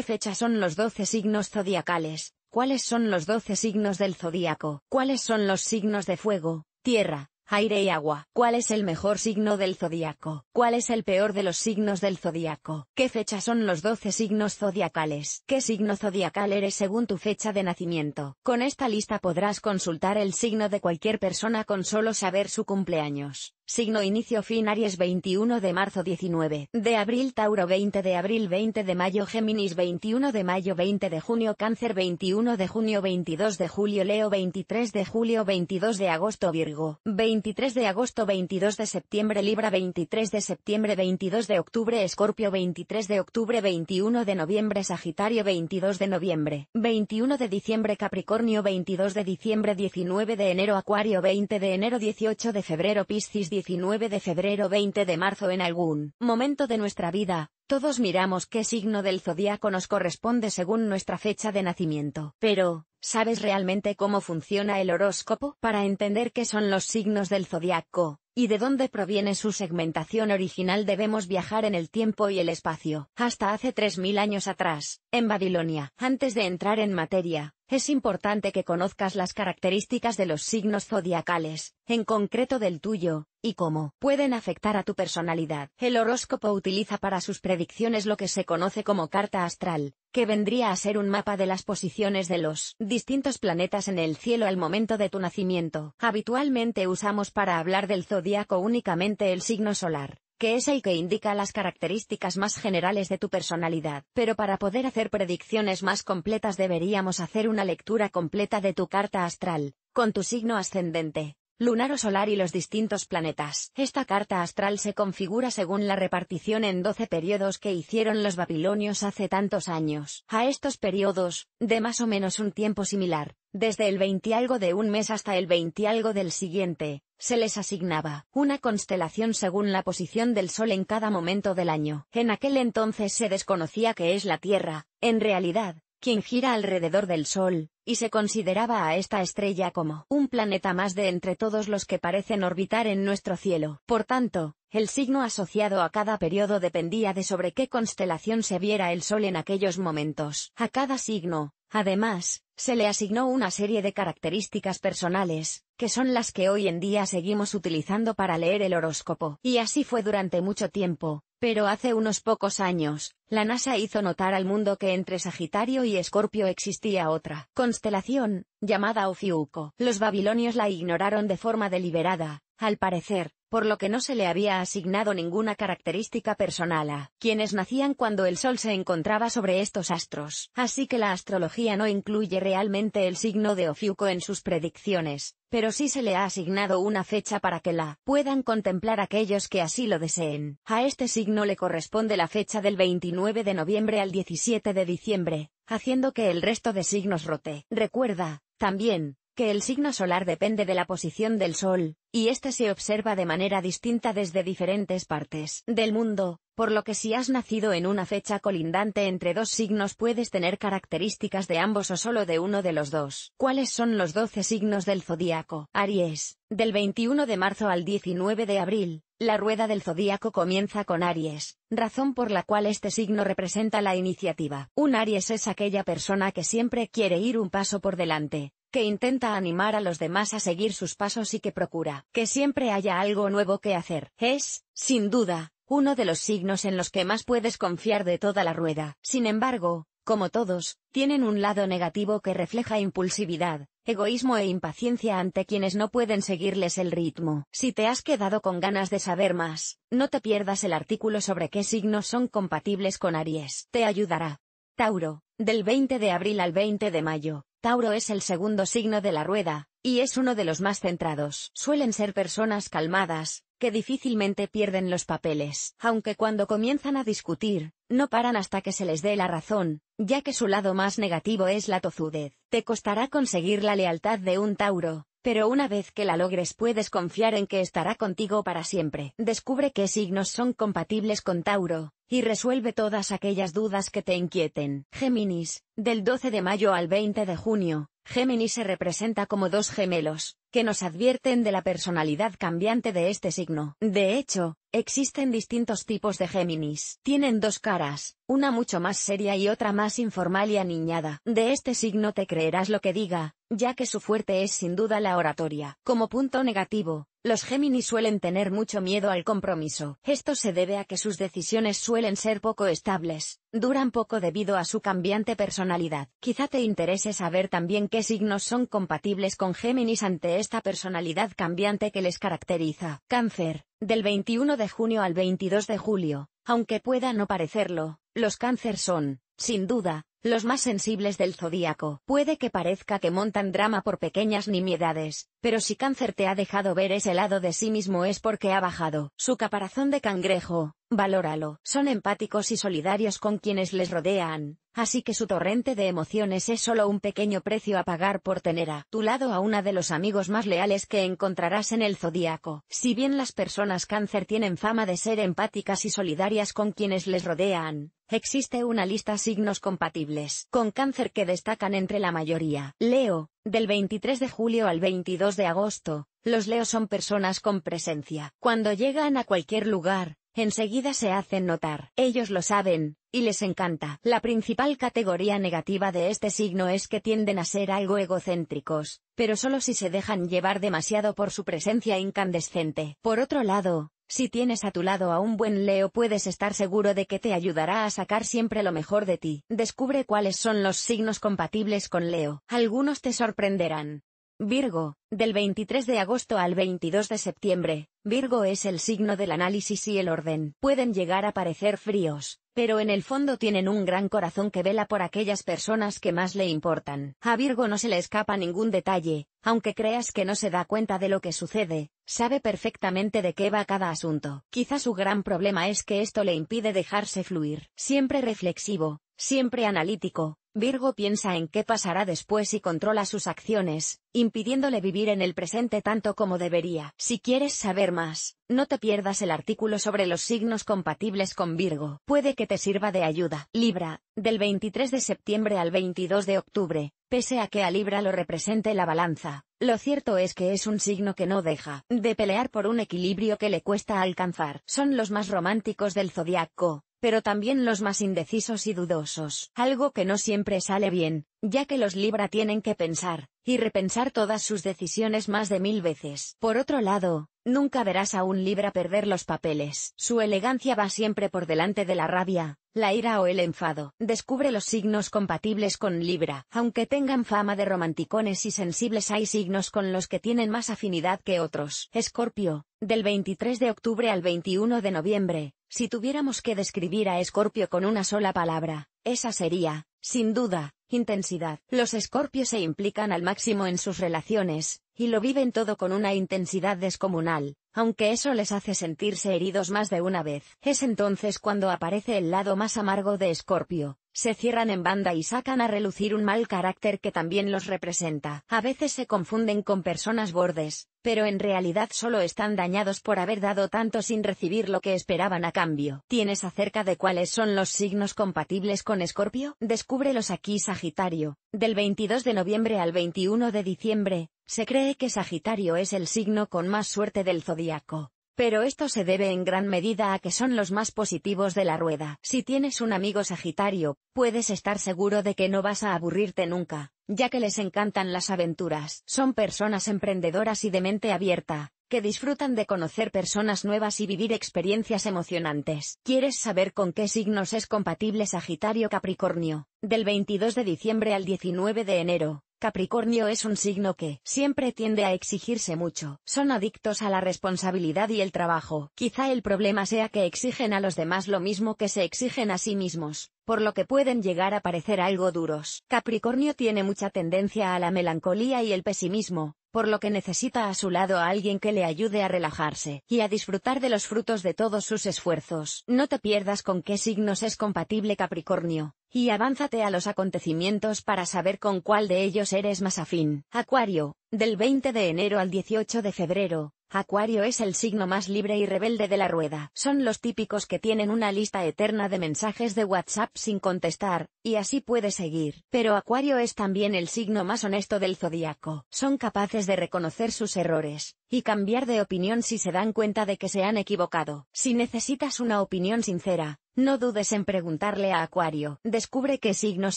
qué fecha son los 12 signos zodiacales? ¿Cuáles son los 12 signos del zodiaco? ¿Cuáles son los signos de fuego, tierra, aire y agua? ¿Cuál es el mejor signo del zodiaco? ¿Cuál es el peor de los signos del zodiaco? ¿Qué fecha son los 12 signos zodiacales? ¿Qué signo zodiacal eres según tu fecha de nacimiento? Con esta lista podrás consultar el signo de cualquier persona con solo saber su cumpleaños. Signo inicio fin Aries 21 de marzo 19 de abril Tauro 20 de abril 20 de mayo Géminis 21 de mayo 20 de junio Cáncer 21 de junio 22 de julio Leo 23 de julio 22 de agosto Virgo 23 de agosto 22 de septiembre Libra 23 de septiembre 22 de octubre Escorpio 23 de octubre 21 de noviembre Sagitario 22 de noviembre 21 de diciembre Capricornio 22 de diciembre 19 de enero Acuario 20 de enero 18 de febrero Piscis 19 de febrero 20 de marzo en algún momento de nuestra vida, todos miramos qué signo del zodiaco nos corresponde según nuestra fecha de nacimiento. Pero, ¿sabes realmente cómo funciona el horóscopo? Para entender qué son los signos del zodiaco, y de dónde proviene su segmentación original debemos viajar en el tiempo y el espacio, hasta hace 3.000 años atrás, en Babilonia. Antes de entrar en materia, es importante que conozcas las características de los signos zodiacales, en concreto del tuyo, y cómo pueden afectar a tu personalidad. El horóscopo utiliza para sus predicciones lo que se conoce como carta astral, que vendría a ser un mapa de las posiciones de los distintos planetas en el cielo al momento de tu nacimiento. Habitualmente usamos para hablar del zodiaco únicamente el signo solar, que es el que indica las características más generales de tu personalidad. Pero para poder hacer predicciones más completas deberíamos hacer una lectura completa de tu carta astral, con tu signo ascendente, lunar o solar y los distintos planetas. Esta carta astral se configura según la repartición en 12 periodos que hicieron los babilonios hace tantos años. A estos periodos, de más o menos un tiempo similar, desde el 20 algo de un mes hasta el 20 algo del siguiente, se les asignaba una constelación según la posición del Sol en cada momento del año. En aquel entonces se desconocía que es la Tierra, en realidad, quien gira alrededor del Sol, y se consideraba a esta estrella como un planeta más de entre todos los que parecen orbitar en nuestro cielo. Por tanto, el signo asociado a cada periodo dependía de sobre qué constelación se viera el Sol en aquellos momentos. A cada signo, Además, se le asignó una serie de características personales, que son las que hoy en día seguimos utilizando para leer el horóscopo. Y así fue durante mucho tiempo, pero hace unos pocos años, la NASA hizo notar al mundo que entre Sagitario y Escorpio existía otra constelación, llamada Ofiuco. Los babilonios la ignoraron de forma deliberada, al parecer, por lo que no se le había asignado ninguna característica personal a quienes nacían cuando el Sol se encontraba sobre estos astros. Así que la astrología no incluye realmente el signo de Ofiuco en sus predicciones, pero sí se le ha asignado una fecha para que la puedan contemplar aquellos que así lo deseen. A este signo le corresponde la fecha del 29 de noviembre al 17 de diciembre, haciendo que el resto de signos rote. Recuerda, también, el signo solar depende de la posición del Sol, y éste se observa de manera distinta desde diferentes partes del mundo, por lo que si has nacido en una fecha colindante entre dos signos puedes tener características de ambos o solo de uno de los dos. ¿Cuáles son los 12 signos del zodíaco? Aries, del 21 de marzo al 19 de abril, la rueda del zodíaco comienza con Aries, razón por la cual este signo representa la iniciativa. Un Aries es aquella persona que siempre quiere ir un paso por delante, que intenta animar a los demás a seguir sus pasos y que procura que siempre haya algo nuevo que hacer. Es, sin duda, uno de los signos en los que más puedes confiar de toda la rueda. Sin embargo, como todos, tienen un lado negativo que refleja impulsividad, egoísmo e impaciencia ante quienes no pueden seguirles el ritmo. Si te has quedado con ganas de saber más, no te pierdas el artículo sobre qué signos son compatibles con Aries. Te ayudará. Tauro, del 20 de abril al 20 de mayo. Tauro es el segundo signo de la rueda, y es uno de los más centrados. Suelen ser personas calmadas, que difícilmente pierden los papeles, aunque cuando comienzan a discutir, no paran hasta que se les dé la razón, ya que su lado más negativo es la tozudez. Te costará conseguir la lealtad de un Tauro, pero una vez que la logres puedes confiar en que estará contigo para siempre. Descubre qué signos son compatibles con Tauro, y resuelve todas aquellas dudas que te inquieten. Géminis, del 12 de mayo al 20 de junio, Géminis se representa como dos gemelos, que nos advierten de la personalidad cambiante de este signo. De hecho, Existen distintos tipos de Géminis. Tienen dos caras, una mucho más seria y otra más informal y aniñada. De este signo te creerás lo que diga, ya que su fuerte es sin duda la oratoria. Como punto negativo, los Géminis suelen tener mucho miedo al compromiso. Esto se debe a que sus decisiones suelen ser poco estables, duran poco debido a su cambiante personalidad. Quizá te interese saber también qué signos son compatibles con Géminis ante esta personalidad cambiante que les caracteriza. Cáncer. Del 21 de junio al 22 de julio, aunque pueda no parecerlo, los cáncer son, sin duda, los más sensibles del zodíaco. Puede que parezca que montan drama por pequeñas nimiedades, pero si cáncer te ha dejado ver ese lado de sí mismo es porque ha bajado su caparazón de cangrejo, valóralo. Son empáticos y solidarios con quienes les rodean, así que su torrente de emociones es solo un pequeño precio a pagar por tener a tu lado a una de los amigos más leales que encontrarás en el zodíaco. Si bien las personas cáncer tienen fama de ser empáticas y solidarias con quienes les rodean, existe una lista signos compatibles con cáncer que destacan entre la mayoría. Leo, del 23 de julio al 22 de agosto, los leos son personas con presencia. Cuando llegan a cualquier lugar, enseguida se hacen notar. Ellos lo saben, y les encanta. La principal categoría negativa de este signo es que tienden a ser algo egocéntricos, pero solo si se dejan llevar demasiado por su presencia incandescente. Por otro lado, si tienes a tu lado a un buen Leo puedes estar seguro de que te ayudará a sacar siempre lo mejor de ti. Descubre cuáles son los signos compatibles con Leo. Algunos te sorprenderán. Virgo, del 23 de agosto al 22 de septiembre, Virgo es el signo del análisis y el orden. Pueden llegar a parecer fríos, pero en el fondo tienen un gran corazón que vela por aquellas personas que más le importan. A Virgo no se le escapa ningún detalle, aunque creas que no se da cuenta de lo que sucede, sabe perfectamente de qué va cada asunto. Quizá su gran problema es que esto le impide dejarse fluir. Siempre reflexivo, siempre analítico, Virgo piensa en qué pasará después y controla sus acciones, impidiéndole vivir en el presente tanto como debería. Si quieres saber más, no te pierdas el artículo sobre los signos compatibles con Virgo. Puede que te sirva de ayuda. Libra, del 23 de septiembre al 22 de octubre, pese a que a Libra lo represente la balanza, lo cierto es que es un signo que no deja de pelear por un equilibrio que le cuesta alcanzar. Son los más románticos del zodiaco, pero también los más indecisos y dudosos, algo que no siempre sale bien, ya que los Libra tienen que pensar, y repensar todas sus decisiones más de mil veces. Por otro lado, nunca verás a un Libra perder los papeles. Su elegancia va siempre por delante de la rabia, la ira o el enfado. Descubre los signos compatibles con Libra. Aunque tengan fama de romanticones y sensibles hay signos con los que tienen más afinidad que otros. Escorpio, del 23 de octubre al 21 de noviembre, si tuviéramos que describir a Escorpio con una sola palabra, esa sería, sin duda, intensidad. Los escorpios se implican al máximo en sus relaciones, y lo viven todo con una intensidad descomunal, aunque eso les hace sentirse heridos más de una vez. Es entonces cuando aparece el lado más amargo de Escorpio, se cierran en banda y sacan a relucir un mal carácter que también los representa. A veces se confunden con personas bordes, pero en realidad solo están dañados por haber dado tanto sin recibir lo que esperaban a cambio. ¿Tienes acerca de cuáles son los signos compatibles con Escorpio? Descúbrelos aquí Sagitario. Del 22 de noviembre al 21 de diciembre, se cree que Sagitario es el signo con más suerte del zodiaco. Pero esto se debe en gran medida a que son los más positivos de la rueda. Si tienes un amigo Sagitario, puedes estar seguro de que no vas a aburrirte nunca, ya que les encantan las aventuras. Son personas emprendedoras y de mente abierta, que disfrutan de conocer personas nuevas y vivir experiencias emocionantes. ¿Quieres saber con qué signos es compatible Sagitario Capricornio? Del 22 de diciembre al 19 de enero, Capricornio es un signo que siempre tiende a exigirse mucho, son adictos a la responsabilidad y el trabajo. Quizá el problema sea que exigen a los demás lo mismo que se exigen a sí mismos, por lo que pueden llegar a parecer algo duros. Capricornio tiene mucha tendencia a la melancolía y el pesimismo, por lo que necesita a su lado a alguien que le ayude a relajarse y a disfrutar de los frutos de todos sus esfuerzos. No te pierdas con qué signos es compatible Capricornio y avánzate a los acontecimientos para saber con cuál de ellos eres más afín. Acuario, del 20 de enero al 18 de febrero, Acuario es el signo más libre y rebelde de la rueda. Son los típicos que tienen una lista eterna de mensajes de WhatsApp sin contestar, y así puede seguir. Pero Acuario es también el signo más honesto del zodiaco. Son capaces de reconocer sus errores, y cambiar de opinión si se dan cuenta de que se han equivocado. Si necesitas una opinión sincera, no dudes en preguntarle a Acuario, descubre qué signos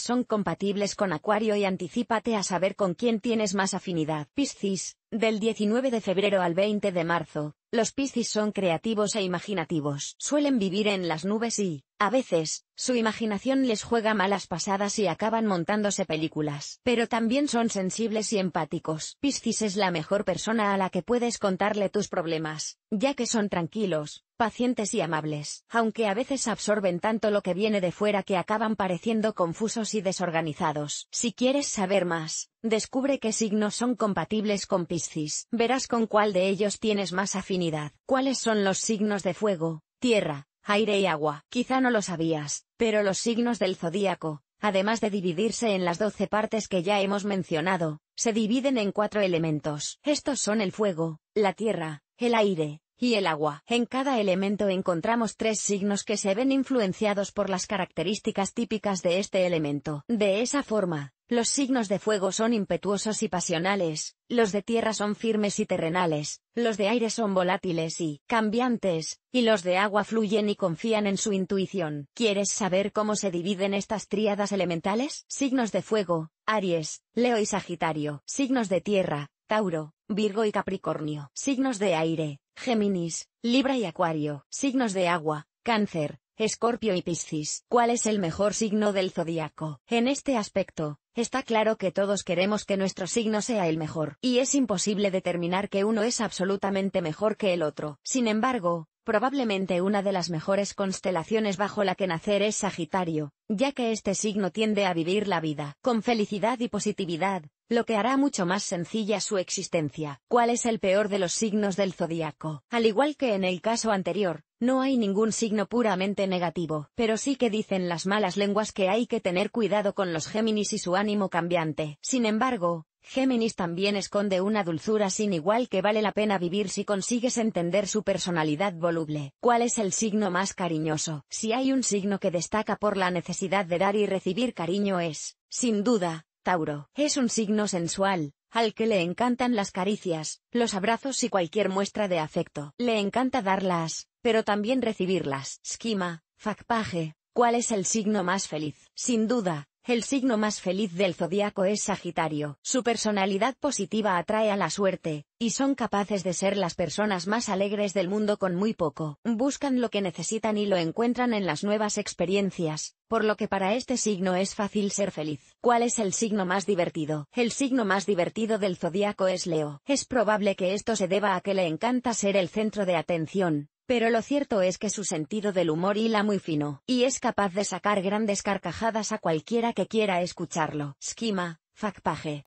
son compatibles con Acuario y anticípate a saber con quién tienes más afinidad. Piscis, del 19 de febrero al 20 de marzo, los Piscis son creativos e imaginativos, suelen vivir en las nubes y, a veces, su imaginación les juega malas pasadas y acaban montándose películas. Pero también son sensibles y empáticos. Piscis es la mejor persona a la que puedes contarle tus problemas, ya que son tranquilos, pacientes y amables. Aunque a veces absorben tanto lo que viene de fuera que acaban pareciendo confusos y desorganizados. Si quieres saber más, descubre qué signos son compatibles con Piscis. Verás con cuál de ellos tienes más afinidad. ¿Cuáles son los signos de fuego, tierra, aire y agua. Quizá no lo sabías, pero los signos del zodíaco, además de dividirse en las doce partes que ya hemos mencionado, se dividen en cuatro elementos. Estos son el fuego, la tierra, el aire, y el agua. En cada elemento encontramos tres signos que se ven influenciados por las características típicas de este elemento. De esa forma, los signos de fuego son impetuosos y pasionales, los de tierra son firmes y terrenales, los de aire son volátiles y cambiantes, y los de agua fluyen y confían en su intuición. ¿Quieres saber cómo se dividen estas tríadas elementales? Signos de fuego, Aries, Leo y Sagitario. Signos de tierra, Tauro, Virgo y Capricornio. Signos de aire, Géminis, Libra y Acuario. Signos de agua, Cáncer, Escorpio y Piscis. ¿Cuál es el mejor signo del zodiaco? En este aspecto, está claro que todos queremos que nuestro signo sea el mejor, y es imposible determinar que uno es absolutamente mejor que el otro. Sin embargo, probablemente una de las mejores constelaciones bajo la que nacer es Sagitario, ya que este signo tiende a vivir la vida con felicidad y positividad, lo que hará mucho más sencilla su existencia. ¿Cuál es el peor de los signos del zodiaco? Al igual que en el caso anterior, no hay ningún signo puramente negativo, pero sí que dicen las malas lenguas que hay que tener cuidado con los Géminis y su ánimo cambiante. Sin embargo, Géminis también esconde una dulzura sin igual que vale la pena vivir si consigues entender su personalidad voluble. ¿Cuál es el signo más cariñoso? Si hay un signo que destaca por la necesidad de dar y recibir cariño es, sin duda, Tauro. Es un signo sensual, al que le encantan las caricias, los abrazos y cualquier muestra de afecto. Le encanta darlas, pero también recibirlas. Schema, facpaje, ¿cuál es el signo más feliz? Sin duda, el signo más feliz del zodiaco es Sagitario. Su personalidad positiva atrae a la suerte, y son capaces de ser las personas más alegres del mundo con muy poco. Buscan lo que necesitan y lo encuentran en las nuevas experiencias, por lo que para este signo es fácil ser feliz. ¿Cuál es el signo más divertido? El signo más divertido del zodiaco es Leo. Es probable que esto se deba a que le encanta ser el centro de atención, pero lo cierto es que su sentido del humor hila muy fino, y es capaz de sacar grandes carcajadas a cualquiera que quiera escucharlo. Schema, facpaje.